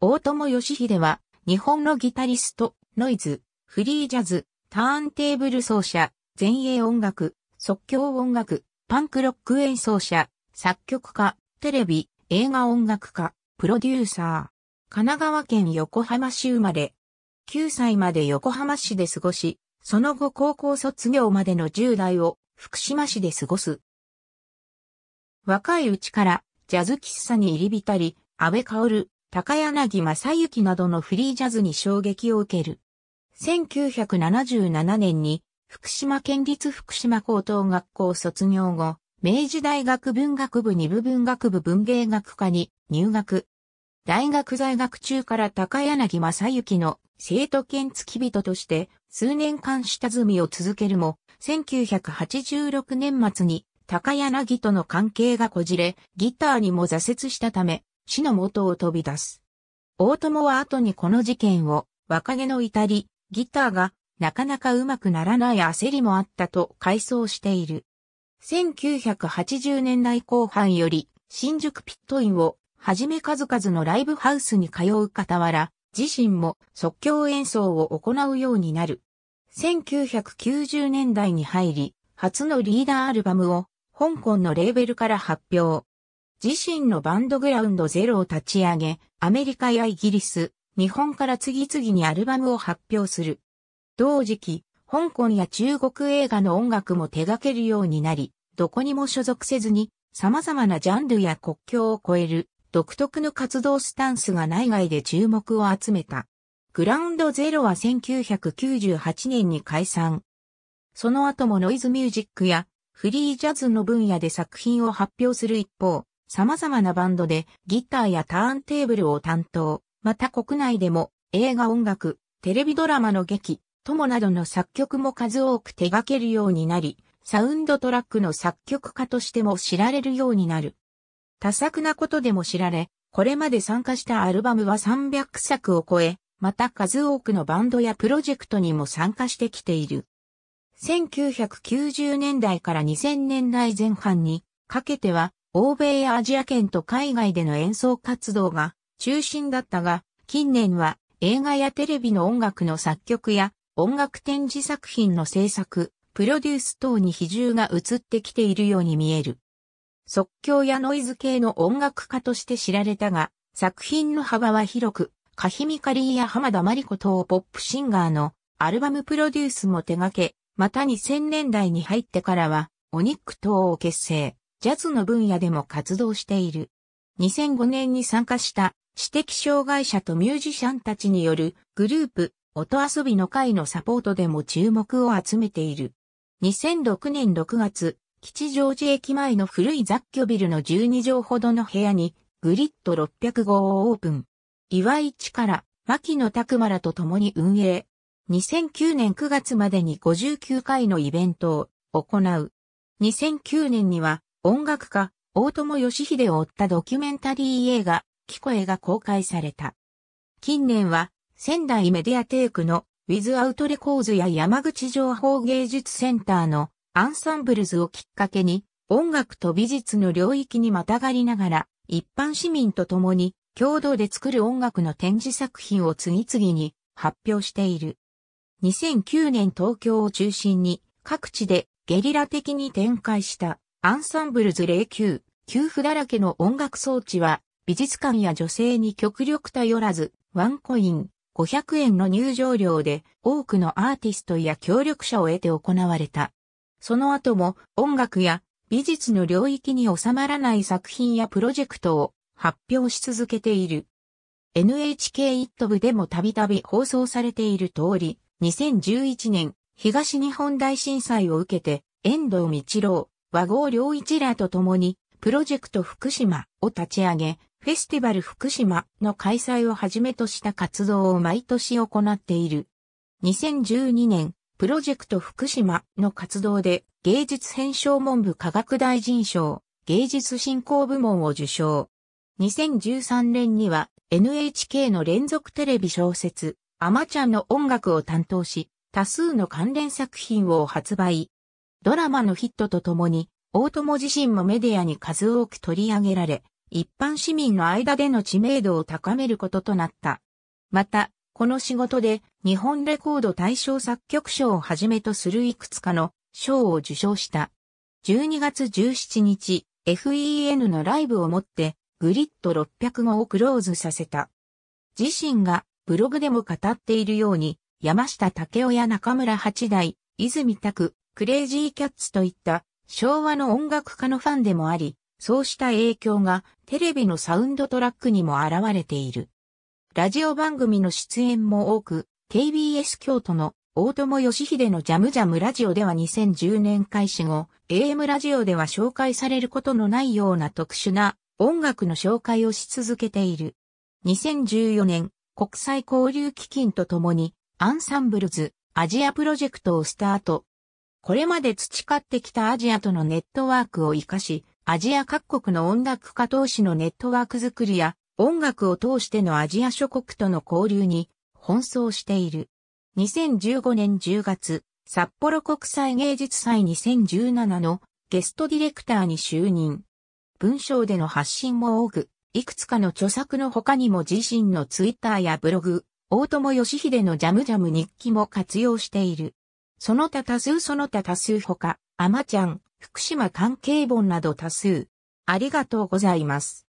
大友義秀は、日本のギタリスト、ノイズ、フリージャズ、ターンテーブル奏者、前衛音楽、即興音楽、パンクロック演奏者、作曲家、テレビ、映画音楽家、プロデューサー。神奈川県横浜市生まれ。9歳まで横浜市で過ごし、その後高校卒業までの10代を福島市で過ごす。若いうちからジャズ喫茶に入り浸り、安倍薫、高柳正幸などのフリージャズに衝撃を受ける。1977年に福島県立福島高等学校卒業後、明治大学文学部二部文学部文芸学科に入学。大学在学中から高柳正幸の生徒兼付き人として数年間下積みを続けるも、1986年末に高柳との関係がこじれ、ギターにも挫折したため、死の元を飛び出す。大友は後にこの事件を、若気の至り、ギターが、なかなかうまくならない焦りもあったと回想している。1980年代後半より、新宿ピットインを、はじめ数々のライブハウスに通う傍ら、自身も即興演奏を行うようになる。1990年代に入り、初のリーダーアルバムを香港のレーベルから発表。自身のバンドグラウンドゼロを立ち上げ、アメリカやイギリス、日本から次々にアルバムを発表する。同時期、香港や中国映画の音楽も手掛けるようになり、どこにも所属せずに、様々なジャンルや国境を超える、独特の活動スタンスが内外で注目を集めた。グラウンドゼロは1998年に解散。その後もノイズミュージックやフリージャズの分野で作品を発表する一方、様々なバンドでギターやターンテーブルを担当、また国内でも映画音楽、テレビドラマの劇、友などの作曲も数多く手掛けるようになり、サウンドトラックの作曲家としても知られるようになる。多作なことでも知られ、これまで参加したアルバムは300作を超え、また数多くのバンドやプロジェクトにも参加してきている。1990年代から2000年代前半にかけては欧米やアジア圏と海外での演奏活動が中心だったが、近年は映画やテレビの音楽の作曲や音楽展示作品の制作、プロデュース等に比重が移ってきているように見える。即興やノイズ系の音楽家として知られたが、作品の幅は広く、カヒミカリーや浜田マリ子等ポップシンガーのアルバムプロデュースも手掛け、また2000年代に入ってからは、オニック等を結成。ジャズの分野でも活動している。2005年に参加した知的障害者とミュージシャンたちによるグループ音遊びの会のサポートでも注目を集めている。2006年6月、吉祥寺駅前の古い雑居ビルの12畳ほどの部屋にグリッド600号をオープン。岩井ら牧野拓馬らと共に運営。2009年9月までに59回のイベントを行う。2009年には音楽家、大友義秀を追ったドキュメンタリー映画、キコエが公開された。近年は、仙台メディアテークのウィズアウトレコーズや山口情報芸術センターのアンサンブルズをきっかけに音楽と美術の領域にまたがりながら一般市民と共に共同で作る音楽の展示作品を次々に発表している。2009年東京を中心に各地でゲリラ的に展開したアンサンブルズ09、給付だらけの音楽装置は、美術館や女性に極力頼らず、ワンコイン、500円の入場料で多くのアーティストや協力者を得て行われた。その後も音楽や美術の領域に収まらない作品やプロジェクトを発表し続けている。NHK ット部でもたびたび放送されている通り、2011年東日本大震災を受けて遠藤道郎、和合良一らと共に、プロジェクト福島を立ち上げ、フェスティバル福島の開催をはじめとした活動を毎年行っている。2012年、プロジェクト福島の活動で芸術編賞文部科学大臣賞、芸術振興部門を受賞。2013年には NHK の連続テレビ小説、アマちゃんの音楽を担当し、多数の関連作品を発売。ドラマのヒットとともに、大友自身もメディアに数多く取り上げられ、一般市民の間での知名度を高めることとなった。また、この仕事で日本レコード大賞作曲賞をはじめとするいくつかの賞を受賞した。12月17日、FEN のライブをもってグリッド600号をクローズさせた。自身がブログでも語っているように、山下武雄や中村八大、泉拓、クレイジーキャッツといった昭和の音楽家のファンでもあり、そうした影響がテレビのサウンドトラックにも現れている。ラジオ番組の出演も多く、KBS 京都の大友義秀のジャムジャムラジオでは2010年開始後、AM ラジオでは紹介されることのないような特殊な音楽の紹介をし続けている。2014年、国際交流基金とともに、アンサンブルズ、アジアプロジェクトをスタート。これまで培ってきたアジアとのネットワークを活かし、アジア各国の音楽家同士のネットワーク作りや、音楽を通してのアジア諸国との交流に奔走している。2015年10月、札幌国際芸術祭2017のゲストディレクターに就任。文章での発信も多く、いくつかの著作の他にも自身のツイッターやブログ、大友義秀のジャムジャム日記も活用している。その他多数その他多数他、あまちゃん、福島関係本など多数。ありがとうございます。